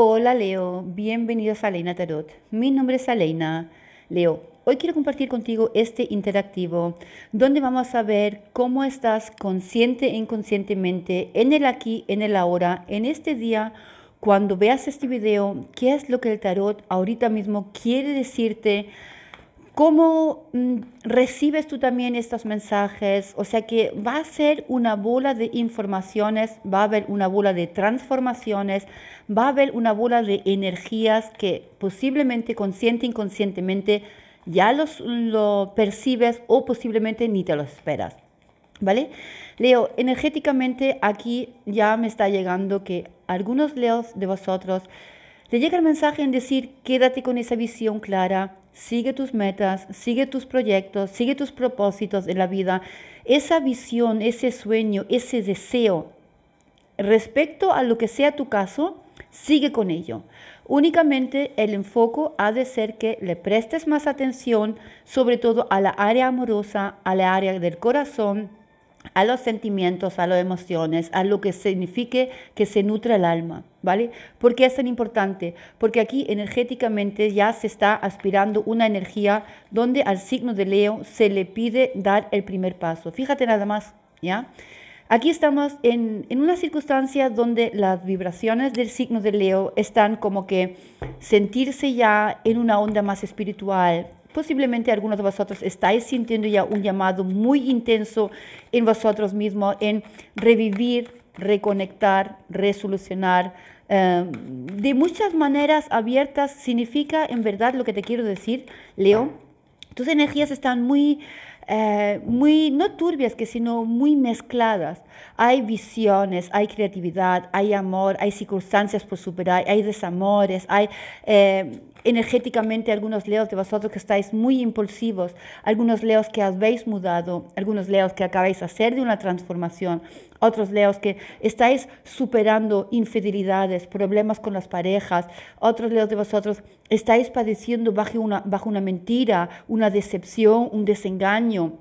Hola Leo, bienvenidos a Leina Tarot. Mi nombre es Aleina Leo. Hoy quiero compartir contigo este interactivo donde vamos a ver cómo estás consciente e inconscientemente en el aquí, en el ahora, en este día. Cuando veas este video, qué es lo que el tarot ahorita mismo quiere decirte ¿Cómo mm, recibes tú también estos mensajes? O sea que va a ser una bola de informaciones, va a haber una bola de transformaciones, va a haber una bola de energías que posiblemente consciente, inconscientemente ya los, lo percibes o posiblemente ni te lo esperas. ¿Vale? Leo, energéticamente aquí ya me está llegando que algunos leos de vosotros te llega el mensaje en decir, quédate con esa visión clara, sigue tus metas, sigue tus proyectos, sigue tus propósitos en la vida. Esa visión, ese sueño, ese deseo, respecto a lo que sea tu caso, sigue con ello. Únicamente el enfoque ha de ser que le prestes más atención, sobre todo a la área amorosa, a la área del corazón, a los sentimientos, a las emociones, a lo que signifique que se nutre el alma, ¿vale? ¿Por qué es tan importante? Porque aquí energéticamente ya se está aspirando una energía donde al signo de Leo se le pide dar el primer paso. Fíjate nada más, ¿ya? Aquí estamos en, en, una circunstancia donde las vibraciones del signo de Leo están como que sentirse ya en una onda más espiritual, posiblemente algunos de vosotros estáis sintiendo ya un llamado muy intenso en vosotros mismos, en revivir, reconectar, resolucionar. Em, de muchas maneras abiertas significa en verdad lo que te quiero decir, Leo. Tus energías están muy eh, muy, no turbias, que sino muy mezcladas. Hay visiones, hay creatividad, hay amor, hay circunstancias por superar, hay desamores, hay... Eh, energéticamente algunos leos de vosotros que estáis muy impulsivos, algunos leos que habéis mudado, algunos leos que acabáis de hacer de una transformación, otros leos que estáis superando infidelidades, problemas con las parejas. Otros leos de vosotros estáis padeciendo bajo una, bajo una mentira, una decepción, un desengaño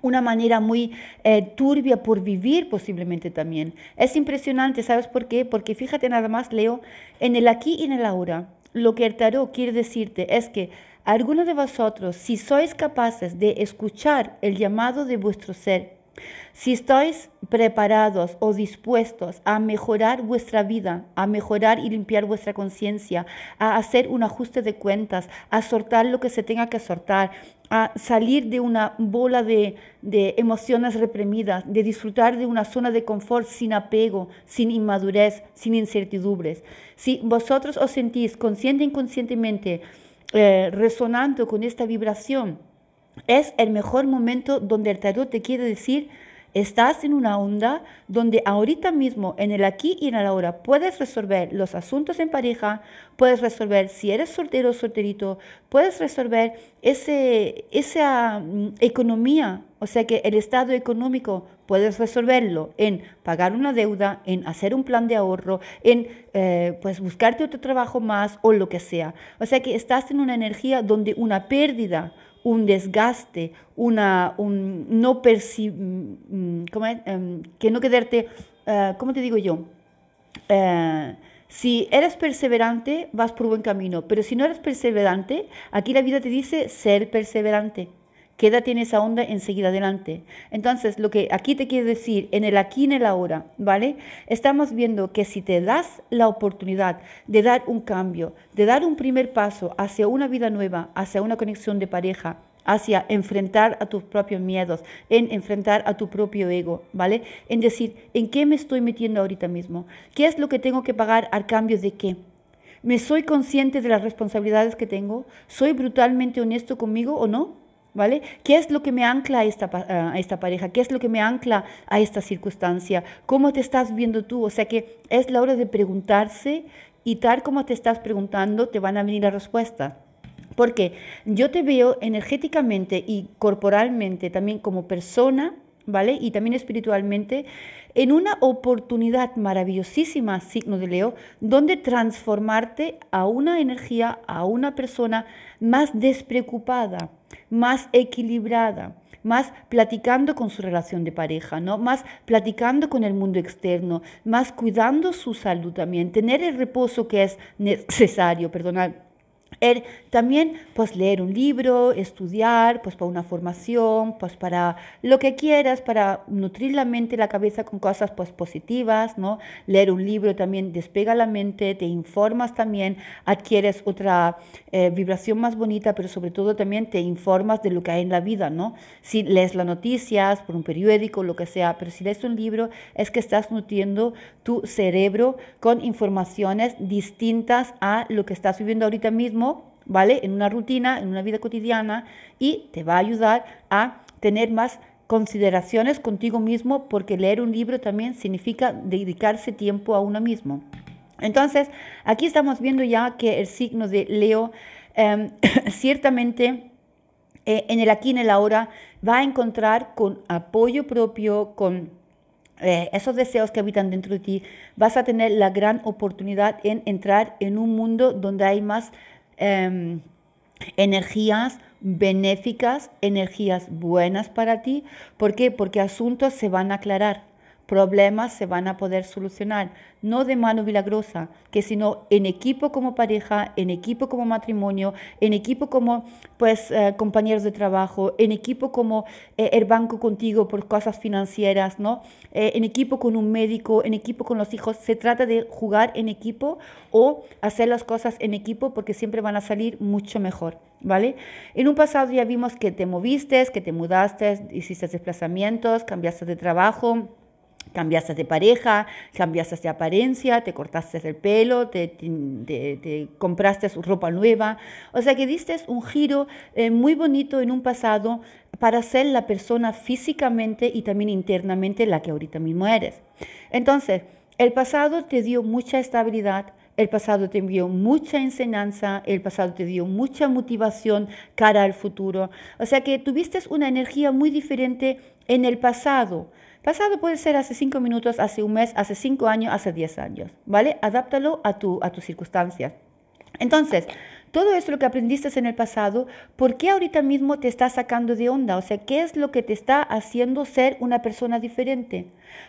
una manera muy eh, turbia por vivir posiblemente también. Es impresionante, ¿sabes por qué? Porque fíjate nada más, Leo, en el aquí y en el ahora, lo que el tarot quiere decirte es que algunos de vosotros, si sois capaces de escuchar el llamado de vuestro ser si estáis preparados o dispuestos a mejorar vuestra vida, a mejorar y limpiar vuestra conciencia, a hacer un ajuste de cuentas, a soltar lo que se tenga que soltar, a salir de una bola de, emociones reprimidas, de disfrutar de una zona de confort sin apego, sin inmadurez, sin incertidumbres. Si vosotros os sentís consciente e inconscientemente eh, resonando con esta vibración, es el mejor momento donde el tarot te quiere decir, estás en una onda donde ahorita mismo, en el aquí y en el ahora, puedes resolver los asuntos en pareja, puedes resolver si eres soltero o solterito, puedes resolver esa mm, economía, o sea que el estado económico, puedes resolverlo en pagar una deuda, en hacer un plan de ahorro, en eh, pues buscarte otro trabajo más o lo que sea. O sea que estás en una energía donde una pérdida, un desgaste, una, un no percibir, mm, mm, em, que no quedarte, eh, ¿cómo te digo yo? Eh, si eres perseverante, vas por buen camino, pero si no eres perseverante, aquí la vida te dice ser perseverante. ¿Qué en tiene esa onda enseguida adelante? Entonces, lo que aquí te quiero decir, en el aquí y en el ahora, ¿vale? Estamos viendo que si te das la oportunidad de dar un cambio, de dar un primer paso hacia una vida nueva, hacia una conexión de pareja, hacia enfrentar a tus propios miedos, en enfrentar a tu propio ego, ¿vale? En decir, ¿en qué me estoy metiendo ahorita mismo? ¿Qué es lo que tengo que pagar al cambio de qué? ¿Me soy consciente de las responsabilidades que tengo? ¿Soy brutalmente honesto conmigo o no? ¿Qué es lo que me ancla a esta, a esta, pareja? ¿Qué es lo que me ancla a esta circunstancia? ¿Cómo te estás viendo tú? O sea que es la hora de preguntarse y tal como te estás preguntando te van a venir las respuestas. Porque yo te veo energéticamente y corporalmente también como persona, ¿vale? Y también espiritualmente en una oportunidad maravillosísima, signo de Leo, donde transformarte a una energía, a una persona más despreocupada, más equilibrada, más platicando con su relación de pareja, ¿no? Más platicando con el mundo externo, más cuidando su salud también, tener el reposo que es necesario, perdonad Er, también pues leer un libro, estudiar, pues para una formación, pues para lo que quieras, para nutrir la mente, la cabeza con cosas pues positivas, ¿no? Leer un libro también despega la mente, te informas también, adquieres otra eh, vibración más bonita, pero sobre todo también te informas de lo que hay en la vida, ¿no? Si lees las noticias por un periódico, lo que sea, pero si lees un libro es que estás nutriendo tu cerebro con informaciones distintas a lo que estás viviendo ahorita mismo ¿vale? En una rutina, en una vida cotidiana y te va a ayudar a tener más consideraciones contigo mismo porque leer un libro también significa dedicarse tiempo a uno mismo. Entonces, aquí estamos viendo ya que el signo de Leo em, ciertamente... Eh, en el aquí, en el ahora, va a encontrar con apoyo propio, con eh, esos deseos que habitan dentro de ti, vas a tener la gran oportunidad en entrar en un mundo donde hay más Em, energías benéficas, energías buenas para ti. ¿Por qué? Porque asuntos se van a aclarar problemas se van a poder solucionar, no de mano milagrosa, que sino en equipo como pareja, en equipo como matrimonio, en equipo como pues eh, compañeros de trabajo, en equipo como eh, el banco contigo por cosas financieras, ¿no? Eh, en equipo con un médico, en equipo con los hijos, se trata de jugar en equipo o hacer las cosas en equipo porque siempre van a salir mucho mejor. ¿Vale? En un pasado ya vimos que te moviste, que te mudaste, hiciste desplazamientos, cambiaste de trabajo, cambiaste de pareja, cambiaste de apariencia, te cortaste el pelo, te, compraste ropa nueva. O sea que diste un giro eh, muy bonito en un pasado para ser la persona físicamente y también internamente la que ahorita mismo eres. Entonces, el pasado te dio mucha estabilidad, el pasado te envió mucha enseñanza, el pasado te dio mucha motivación cara al futuro. O sea que tuviste una energía muy diferente en el pasado. Pasado puede ser hace cinco minutos, hace un mes, hace cinco años, hace diez años, ¿vale? Adáptalo a tu, a tus circunstancias. Entonces, todo eso lo que aprendiste en el pasado, ¿por qué ahorita mismo te está sacando de onda? O sea, ¿qué es lo que te está haciendo ser una persona diferente?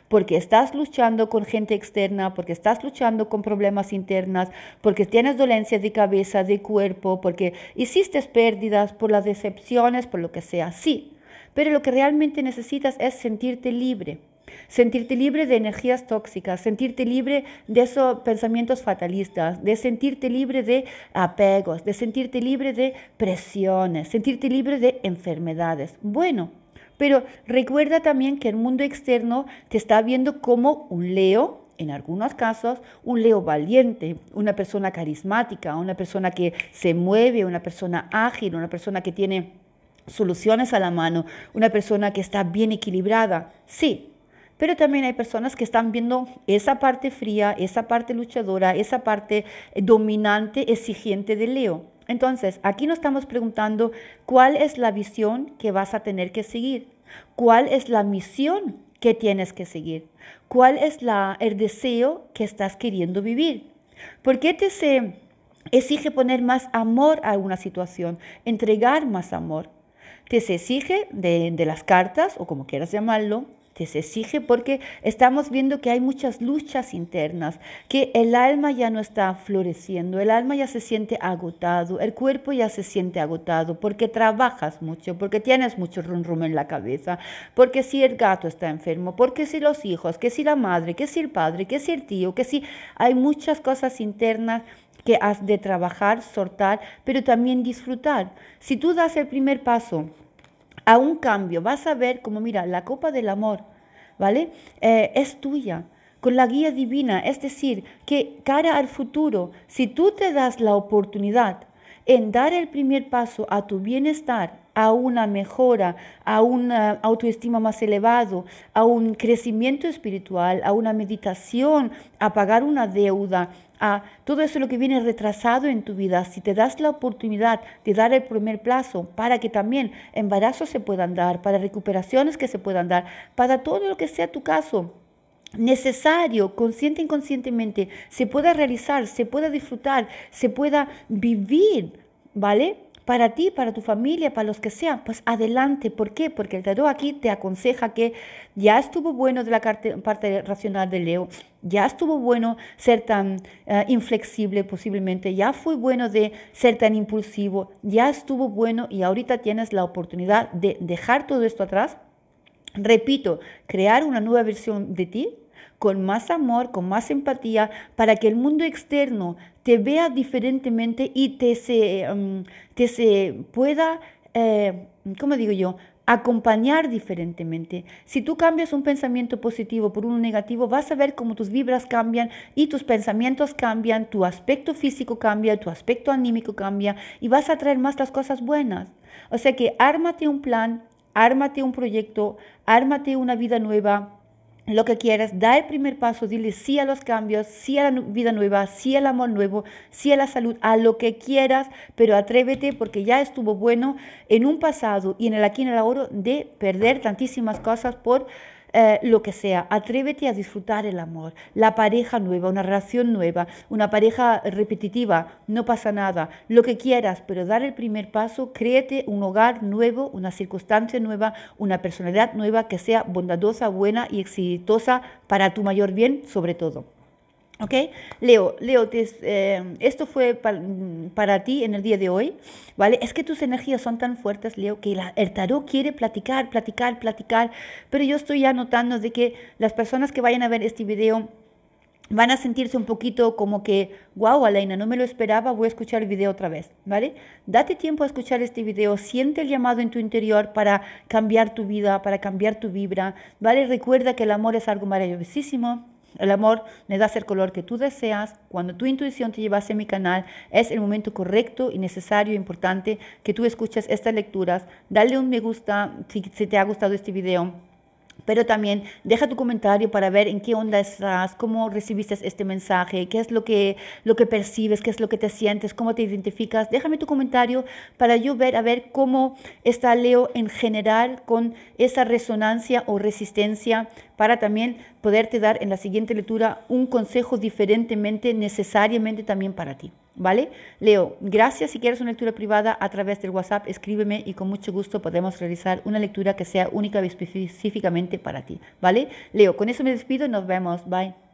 Porque estás luchando con gente externa, porque estás luchando con problemas internas, porque tienes dolencias de cabeza, de cuerpo, porque hiciste pérdidas por las decepciones, por lo que sea. Sí, pero lo que realmente necesitas es sentirte libre. Sentirte libre de energías tóxicas, sentirte libre de esos pensamientos fatalistas, de sentirte libre de apegos, de sentirte libre de presiones, sentirte libre de enfermedades. Bueno, pero recuerda también que el mundo externo te está viendo como un leo, en algunos casos, un leo valiente, una persona carismática, una persona que se mueve, una persona ágil, una persona que tiene soluciones a la mano, una persona que está bien equilibrada, sí. Pero también hay personas que están viendo esa parte fría, esa parte luchadora, esa parte eh, dominante, exigente de Leo. Entonces, aquí nos estamos preguntando cuál es la visión que vas a tener que seguir, cuál es la misión que tienes que seguir, cuál es el deseo que estás queriendo vivir. ¿Por qué te se exige poner más amor a una situación, entregar más amor? que se exige de, las cartas, o como quieras llamarlo, que se exige porque estamos viendo que hay muchas luchas internas, que el alma ya no está floreciendo, el alma ya se siente agotado, el cuerpo ya se siente agotado porque trabajas mucho, porque tienes mucho rum, en la cabeza, porque si el gato está enfermo, porque si los hijos, que si la madre, que si el padre, que si el tío, que si hay muchas cosas internas que has de trabajar, sortar, pero también disfrutar. Si tú das el primer paso a un cambio, vas a ver como, mira, la copa del amor, ¿vale? Eh, es tuya con la guía divina, es decir, que cara al futuro, si tú te das la oportunidad en dar el primer paso a tu bienestar, a una mejora, a un eh, autoestima más elevado, a un crecimiento espiritual, a una meditación, a pagar una deuda, a todo eso lo que viene retrasado en tu vida. Si te das la oportunidad de dar el primer plazo para que también embarazos se puedan dar, para recuperaciones que se puedan dar, para todo lo que sea tu caso necesario, consciente e inconscientemente, se pueda realizar, se pueda disfrutar, se pueda vivir, ¿vale? para ti, para tu familia, para los que sean, pues adelante. ¿Por qué? Porque el tarot aquí te aconseja que ya estuvo bueno de la parte racional de Leo, ya estuvo bueno ser tan eh, inflexible posiblemente, ya fue bueno de ser tan impulsivo, ya estuvo bueno y ahorita tienes la oportunidad de dejar todo esto atrás. Repito, crear una nueva versión de ti, con más amor, con más empatía, para que el mundo externo te vea diferentemente y te se, em, pueda, eh, ¿cómo digo yo? acompañar diferentemente. Si tú cambias un pensamiento positivo por uno negativo, vas a ver cómo tus vibras cambian y tus pensamientos cambian, tu aspecto físico cambia, tu aspecto anímico cambia y vas a traer más las cosas buenas. O sea que ármate un plan, ármate un proyecto, ármate una vida nueva, lo que quieras, da el primer paso, dile sí a los cambios, sí a la vida nueva, sí al amor nuevo, sí a la salud, a lo que quieras, pero atrévete porque ya estuvo bueno en un pasado y en el aquí en el ahora de perder tantísimas cosas por eh, lo que sea. Atrévete a disfrutar el amor, la pareja nueva, una relación nueva, una pareja repetitiva, no pasa nada, lo que quieras, pero dar el primer paso, créete un hogar nuevo, una circunstancia nueva, una personalidad nueva que sea bondadosa, buena y exitosa para tu mayor bien sobre todo. ¿Ok? Leo, Leo, eh, esto fue para, ti en el día de hoy, ¿vale? Es que tus energías son tan fuertes, Leo, que el tarot quiere platicar, platicar, platicar, pero yo estoy ya notando de que las personas que vayan a ver este video van a sentirse un poquito como que, wow, Alaina, no me lo esperaba, voy a escuchar el video otra vez, ¿vale? Date tiempo a escuchar este video, siente el llamado en tu interior para cambiar tu vida, para cambiar tu vibra, ¿vale? Recuerda que el amor es algo maravillosísimo, el amor le das el color que tú deseas. Cuando tu intuición te lleva a mi canal, es el momento correcto y necesario e importante que tú escuches estas lecturas. Dale un me gusta si, te ha gustado este video. Pero también deja tu comentario para ver en qué onda estás, cómo recibiste este mensaje, qué es lo que, lo que percibes, qué es lo que te sientes, cómo te identificas. Déjame tu comentario para yo ver a ver cómo está Leo en general con esa resonancia o resistencia para también poderte dar en la siguiente lectura un consejo diferentemente, necesariamente también para ti. ¿Vale? Leo, gracias. Si quieres una lectura privada a través del WhatsApp, escríbeme y con mucho gusto podemos realizar una lectura que sea única y específicamente para ti. ¿Vale? Leo, con eso me despido nos vemos. Bye.